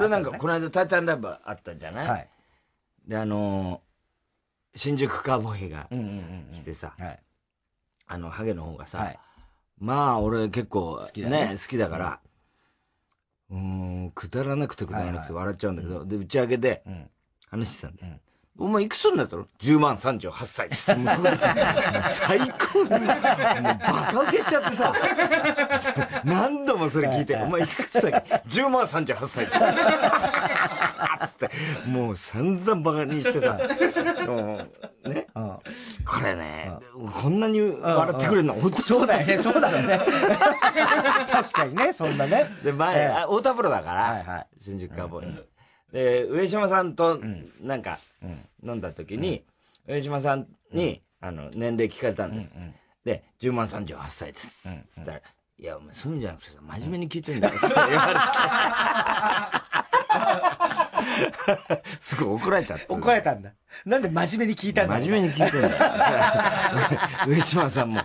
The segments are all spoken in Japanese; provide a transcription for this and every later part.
これなんか、この間、タイタンライブあったんじゃない、はい、で、あのー、新宿カーボーイが来てさ、あの、ハゲの方がさ、はい、まあ、俺結構、ね、ね、好きだから、うん、ん、くだらなくてくだらなくて笑っちゃうんだけど、はいはい、で、打ち上げで、話してたんだよ。うんお前いくつになったの ?10 万38歳です。最高に、もうバカ受けしちゃってさ、何度もそれ聞いて、お前いくつだっけ ?10 万38歳です。つって、もう散々バカにしてさ、ね、これね、こんなに笑ってくれるの、本当そうだよね、そうだよね。確かにね、そんなね。で、前、太田プロだから、新宿カーボーイ。で、上島さんと、なんか、飲んだ時に、上島さんに、あの、年齢聞かれたんです。で、10万38歳です。つったら、いや、お前そういうんじゃなくてさ、真面目に聞いてんだよ。って言われて。すごい怒られたっつ怒られたんだ。なんで真面目に聞いたんだ真面目に聞いてんだよ。上島さんも、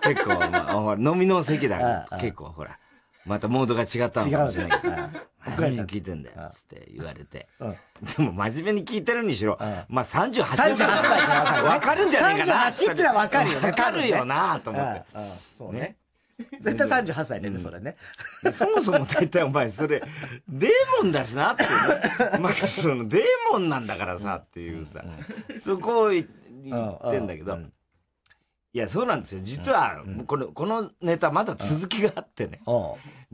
結構、まあほら、飲みの席だからああ結構、ほら、またモードが違ったのかもしれないけど、真面目に聞いてんだよ、つって言われて。うんでも真面目に聞いてるにしろ、まあ38 38歳だかわかるんじゃないかな。38ってのはわかるよねわかるよな、と思って。ああそうね。絶対38歳ね、うん、それね。そもそも大体お前、それ、デーモンだしなって、ね、まあ、その、デーモンなんだからさ、っていうさ、そこを言ってんだけど、いや、そうなんですよ。実は、この、このネタまだ続きがあってね。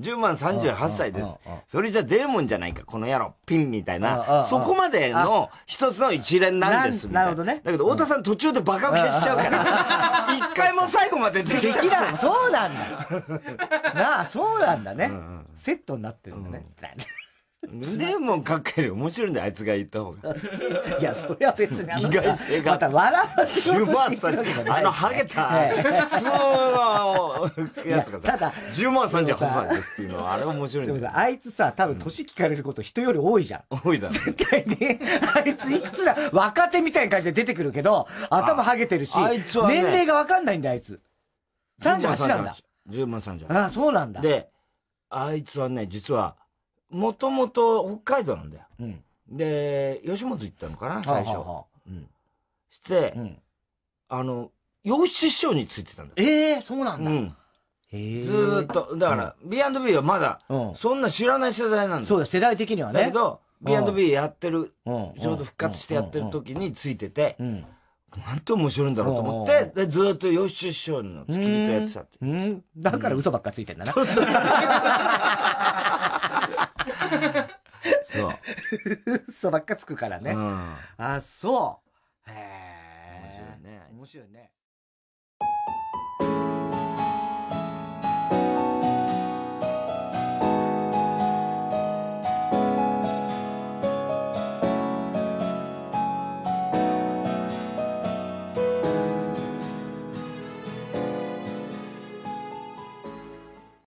10万38歳です。それじゃデーモンじゃないか、この野郎、ピンみたいな。そこまでの一つの一連なんですな。なるほどね。だけど、太田さん途中でバカ受けしちゃうから、一の最後までできそうなんだなあそうなんだね、うんうん、セットになってるんだね、うんレモンかける面白いんだよあいつが言った方がいやそれは別に意外性がまた笑わせようとしてるわけじゃない、ね、あのハゲた普通のやつがさただ10万38歳ですっていうのはあれ面白いんだよあいつさ多分年聞かれること人より多いじゃん、多いだろ、絶対ねあいついくつだ若手みたいな感じで出てくるけど頭ハゲてるし、ね、年齢が分かんないんだあいつ38なんだ10万38ああそうなんだであいつはね実はもともと北海道なんだよ。うん、で、吉本行ったのかな、最初。はははうん、して、うん、あの、洋七師匠についてたんだええー、そうなんだ。うんずっと、だから、うん、B&B はまだ、そんな知らない世代なんだ。そうだ、世代的にはね。だけど、B&B やってる、ちょうど復活してやってる時についてて、なんて面白いんだろうと思って、で、ずっと吉出師匠の付き人やってたって。だから嘘ばっかついてんだな。そうそう。そばっかつくからね。うん、あ、そう。へえ。面白いね。面白いね。